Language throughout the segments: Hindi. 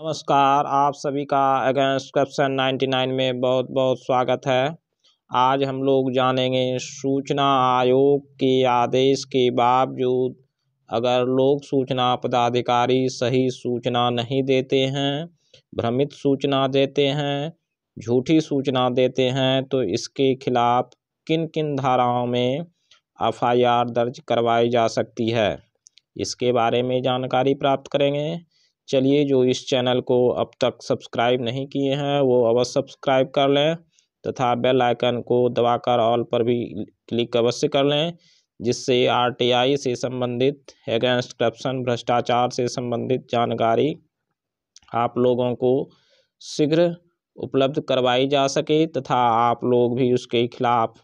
नमस्कार आप सभी का अगेंस्ट क्वेश्चन नाइन्टी नाइन में बहुत बहुत स्वागत है आज हम लोग जानेंगे सूचना आयोग के आदेश के बावजूद अगर लोग सूचना पदाधिकारी सही सूचना नहीं देते हैं भ्रमित सूचना देते हैं झूठी सूचना देते हैं तो इसके खिलाफ किन किन धाराओं में एफआईआर दर्ज करवाई जा सकती है इसके बारे में जानकारी प्राप्त करेंगे चलिए जो इस चैनल को अब तक सब्सक्राइब नहीं किए हैं वो अवश्य सब्सक्राइब कर लें तथा बेल आइकन को दबाकर ऑल पर भी क्लिक अवश्य कर लें जिससे आरटीआई से संबंधित अगेंस्ट करप्शन भ्रष्टाचार से संबंधित जानकारी आप लोगों को शीघ्र उपलब्ध करवाई जा सके तथा आप लोग भी उसके खिलाफ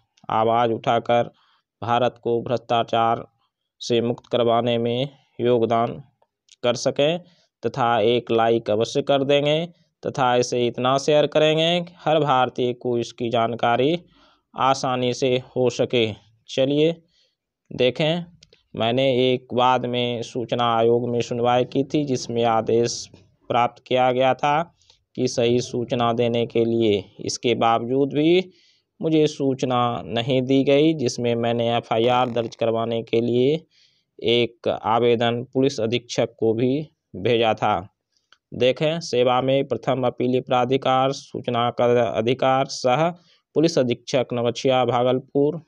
आवाज़ उठाकर भारत को भ्रष्टाचार से मुक्त करवाने में योगदान कर सकें तथा एक लाइक अवश्य कर देंगे तथा इसे इतना शेयर करेंगे हर भारतीय को इसकी जानकारी आसानी से हो सके चलिए देखें मैंने एक बाद में सूचना आयोग में सुनवाई की थी जिसमें आदेश प्राप्त किया गया था कि सही सूचना देने के लिए इसके बावजूद भी मुझे सूचना नहीं दी गई जिसमें मैंने एफआईआर दर्ज करवाने के लिए एक आवेदन पुलिस अधीक्षक को भी भेजा था देखें सेवा में प्रथम अपीली प्राधिकार सूचना का अधिकार सह पुलिस अधीक्षक नवछिया भागलपुर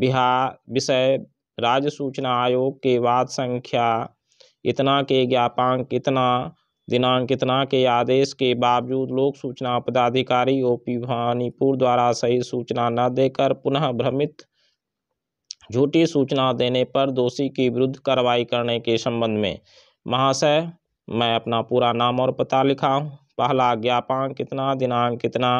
बिहार विषय राज्य सूचना आयोग के वाद संख्या इतना के ज्ञापांक इतना दिनांक इतना के आदेश के बावजूद लोक सूचना पदाधिकारी ओ पी भानीपुर द्वारा सही सूचना न देकर पुनः भ्रमित झूठी सूचना देने पर दोषी के विरुद्ध कार्रवाई करने के संबंध में महाशय मैं अपना पूरा नाम और पता लिखा हूँ पहला ज्ञापन कितना दिनांक कितना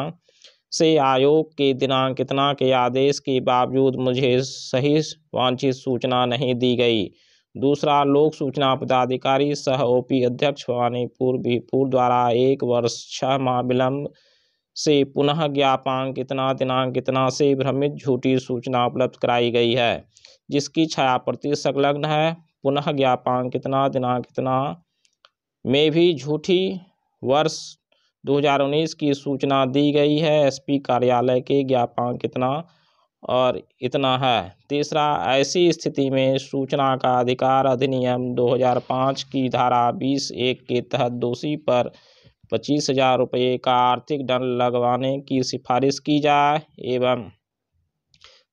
से आयोग के दिनांक कितना के आदेश के बावजूद मुझे सही वांछित सूचना नहीं दी गई दूसरा लोक सूचना पदाधिकारी सह ओपी अध्यक्ष पूर्व भीपुर द्वारा एक वर्ष छह माह विलम्ब से पुनः ज्ञापन कितना दिनांक कितना से भ्रमित झूठी सूचना उपलब्ध कराई गई है जिसकी छायाप्रति संलग्न है पुनः ज्ञापन कितना दिनांक कितना में भी झूठी वर्ष 2019 की सूचना दी गई है एसपी कार्यालय के ज्ञापन कितना और इतना है तीसरा ऐसी स्थिति में सूचना का अधिकार अधिनियम 2005 की धारा बीस एक के तहत दोषी पर पच्चीस हजार रुपये का आर्थिक दंड लगवाने की सिफारिश की जाए एवं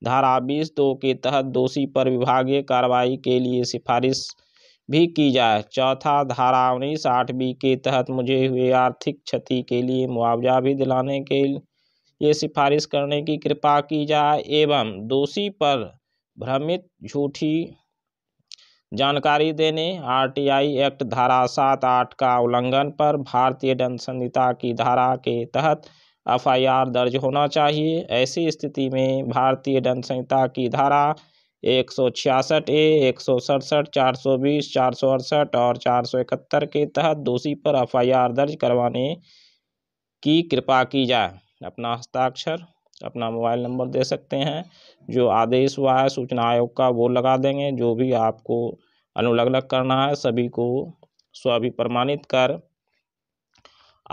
धारा बीस दो के तहत दोषी पर विभागीय कार्रवाई के लिए सिफारिश भी की जाए चौथा धारा उन्नीस आठ बी के तहत मुझे हुए आर्थिक क्षति के लिए मुआवजा भी दिलाने के लिए सिफारिश करने की कृपा की जाए एवं दोषी पर भ्रमित झूठी जानकारी देने आरटीआई एक्ट धारा सात आठ का उल्लंघन पर भारतीय दंड संहिता की धारा के तहत एफआईआर दर्ज होना चाहिए ऐसी स्थिति में भारतीय दंड संहिता की धारा एक सौ छियासठ ए एक सौ सड़सठ चार सौ बीस चार सौ अड़सठ और चार सौ इकहत्तर के तहत दोषी पर एफआईआर दर्ज करवाने की कृपा की जाए अपना हस्ताक्षर अपना मोबाइल नंबर दे सकते हैं जो आदेश हुआ है सूचना आयोग का वो लगा देंगे जो भी आपको अनुलग्न करना है सभी को स्वाभि प्रमाणित कर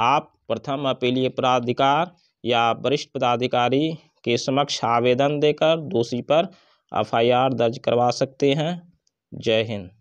आप प्रथम अपीलीय प्राधिकार या वरिष्ठ पदाधिकारी के समक्ष आवेदन देकर दोषी पर एफ आई आर दर्ज करवा सकते हैं जय हिंद